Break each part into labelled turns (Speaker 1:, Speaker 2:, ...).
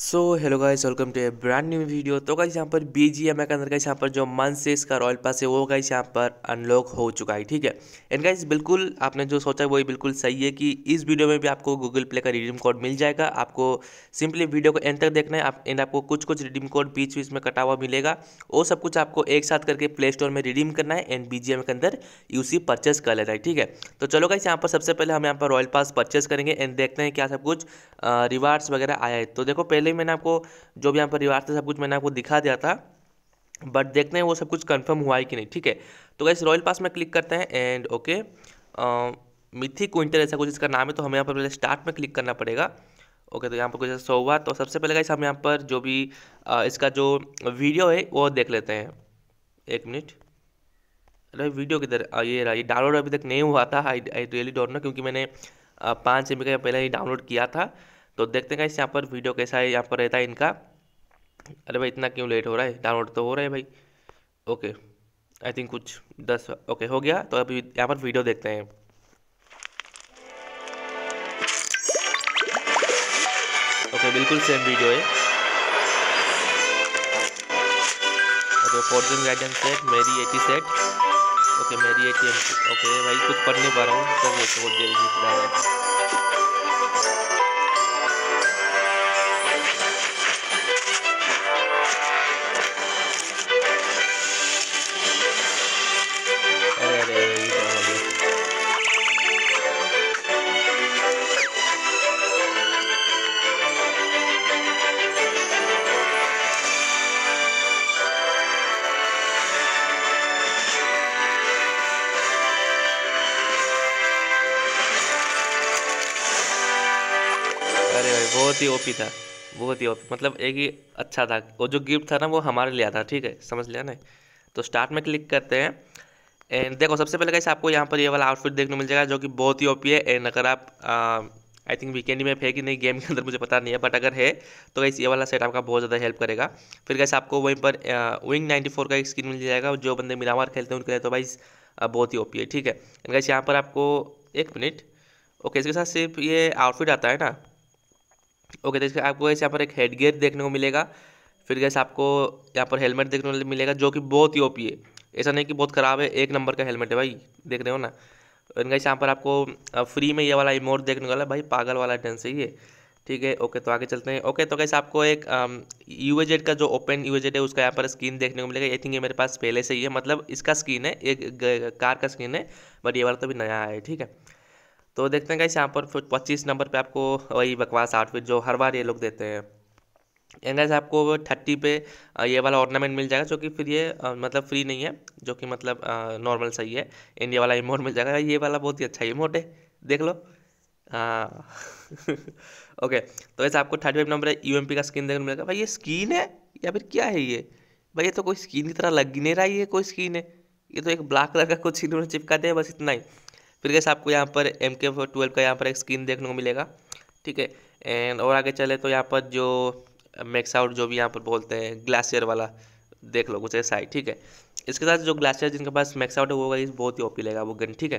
Speaker 1: so hello guys welcome to a brand new video तो guys यहाँ पर B G M के अंदर गाइस यहाँ पर जो मन से इसका रॉयल पास है वो गाइस यहाँ पर अनलॉक हो चुका है ठीक है एंड गाइस बिल्कुल आपने जो सोचा वही बिल्कुल सही है कि इस वीडियो में भी आपको गूगल प्ले का रिडीम कोड मिल जाएगा आपको सिंपली वीडियो को एंड तक देखना है आप एंड आपको कुछ कुछ रिडीम कोड बीच बीच में कटा हुआ मिलेगा वो सब कुछ आपको एक साथ करके प्ले स्टोर में रिडीम करना है एंड बी जी एम के अंदर यू सी परचेस कर लेना है ठीक है तो चलो गाइस यहाँ पर सबसे पहले हम यहाँ पर रॉयल पास परचेस करेंगे एंड देखते हैं क्या सब कुछ रिवार्ड्स वगैरह आया है तो देखो पहले पहले मैंने आपको जो भी यहाँ पर रिवाज था सब कुछ मैंने आपको दिखा दिया था बट देखते हैं वो सब कुछ कंफर्म हुआ है कि नहीं ठीक है तो गैस रॉयल पास में क्लिक करते हैं एंड ओके मिथी क्विंटल ऐसा कुछ इसका नाम है तो हमें यहाँ पर पहले स्टार्ट में क्लिक करना पड़ेगा ओके तो यहाँ पर कुछ सौ हुआ तो सबसे पहले गाइस हम यहाँ पर जो भी आ, इसका जो वीडियो है वो देख लेते हैं एक मिनट अरे वीडियो किधर ये रहा ये डाउनलोड अभी तक नहीं हुआ था I I really don't know क्योंकि मैंने पाँच एम का पहले ही डाउनलोड किया था तो देखते हैं इस यहाँ पर वीडियो कैसा है यहाँ पर रहता है इनका अरे भाई इतना क्यों लेट हो रहा है डाउनलोड तो हो रहा है भाई ओके आई थिंक कुछ दस ओके हो गया तो अभी यहाँ पर वीडियो देखते हैं ओके बिल्कुल सेम वीडियो है ओके फॉर्चून गाइडन सेट मेरी एटी सेट ओके मेरी एटी ओके भाई कुछ पढ़ नहीं पा रहा हूँ जल्दी बहुत ही ओपी था बहुत ही ओपी मतलब एक ही अच्छा था और जो गिफ्ट था ना वो हमारे लिए था ठीक है समझ लिया ना तो स्टार्ट में क्लिक करते हैं एंड देखो सबसे पहले कैसे आपको यहाँ पर ये वाला आउटफिट देखने मिल जाएगा जो कि बहुत ही ओपी है एंड अगर आप आई थिंक वीकेंड में है कि नहीं गेम के अंदर मुझे पता नहीं है बट अगर है तो कैसे ये वाला सेट आपका बहुत ज़्यादा हेल्प करेगा फिर कैसे आपको वहीं पर विंग नाइन्टी फोर का एक स्किन मिल जाएगा जो बंदे मिरामार खेलते हैं उनके लिए तो भाई बहुत ही ओपी है ठीक है कैसे यहाँ पर आपको एक मिनट ओके इसके साथ सिर्फ ये आउटफिट आता है ना ओके तो इसका आपको ऐसे यहाँ पर एक हेड गियर देखने को मिलेगा फिर कैसे आपको यहाँ पर हेलमेट देखने को मिलेगा जो कि बहुत ही ओपी है ऐसा नहीं कि बहुत ख़राब है एक नंबर का हेलमेट है भाई देख रहे हो ना इनका यहाँ पर आपको फ्री में ये वाला इमोट देखने वाला भाई पागल वाला टेन से ही है ठीक है ओके तो आगे चलते हैं ओके तो कैसे आपको एक यू जेड का जो ओपन यू जेड है उसका यहाँ पर स्क्रीन देखने को मिलेगा आई थिंक ये मेरे पास पहले से ही है मतलब इसका स्क्रीन है एक कार का स्क्रीन है बट ये वाला तो भी नया है ठीक है तो देखते हैं कैसे यहाँ पर पच्चीस नंबर पे आपको वही बकवास आउटफिट जो हर बार ये लोग देते हैं एंड गाइस आपको थर्टी पे ये वाला ऑर्नामेंट मिल जाएगा जो कि फिर ये मतलब फ्री नहीं है जो कि मतलब नॉर्मल सही है इंडिया वाला इमोट मिल जाएगा ये वाला बहुत ही अच्छा इमोट है देख लो ओके तो वैसे आपको थर्टी फाइव नंबर है यू का स्किन देखने मिलेगा भाई ये स्किन है या फिर क्या है ये भाई ये तो कोई स्किन की तरह लग ही नहीं रहा है ये कोई स्किन है ये तो एक ब्लैक कलर का कुछ इन्होंने चिपका दिया बस इतना ही फिर कैसे आपको यहाँ पर एम के ट्वेल्व का यहाँ पर एक स्क्रीन देखने को मिलेगा ठीक है एंड और आगे चले तो यहाँ पर जो मैक्स आउट जो भी यहाँ पर बोलते हैं ग्लाशियर वाला देख लो कुछ ऐसा है ठीक है इसके साथ जो ग्लासियर जिनके पास मैक्स आउट होगा इस बहुत ही ओपी लेगा वो गन ठीक है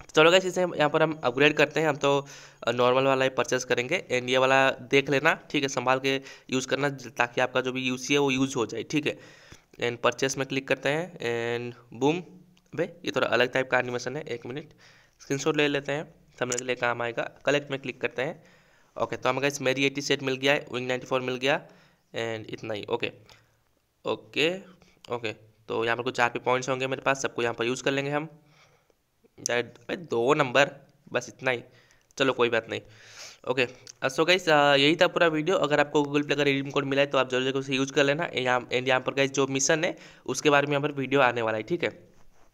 Speaker 1: तो चलो गैस इसे यहाँ पर हम अपग्रेड करते हैं हम तो नॉर्मल वाला ही परचेस करेंगे एंड ये वाला देख लेना ठीक है संभाल के यूज़ करना ताकि आपका जो भी यूसी है वो यूज़ हो जाए ठीक है एंड परचेस में क्लिक करते हैं एंड बूम भाई ये थोड़ा अलग टाइप का एनिमेशन है एक मिनट स्क्रीनशॉट ले लेते हैं समझने के लिए काम आएगा कलेक्ट में क्लिक करते हैं ओके तो हमें इस मेरी एटी सेट मिल गया है विंग नाइन्टी फोर मिल गया एंड इतना ही ओके ओके ओके तो यहाँ पर कुछ चार पे पॉइंट्स होंगे मेरे पास सबको यहाँ पर यूज़ कर लेंगे हम भाई दो नंबर बस इतना ही चलो कोई बात नहीं ओके सो गई यही था पूरा वीडियो अगर आपको गूगल पे का रिडीम कोड मिला है तो आप जरूर जरूर उसे यूज़ कर लेना यहाँ एंड यहाँ पर गई जो मिशन है उसके बारे में यहाँ पर वीडियो आने वाला है ठीक है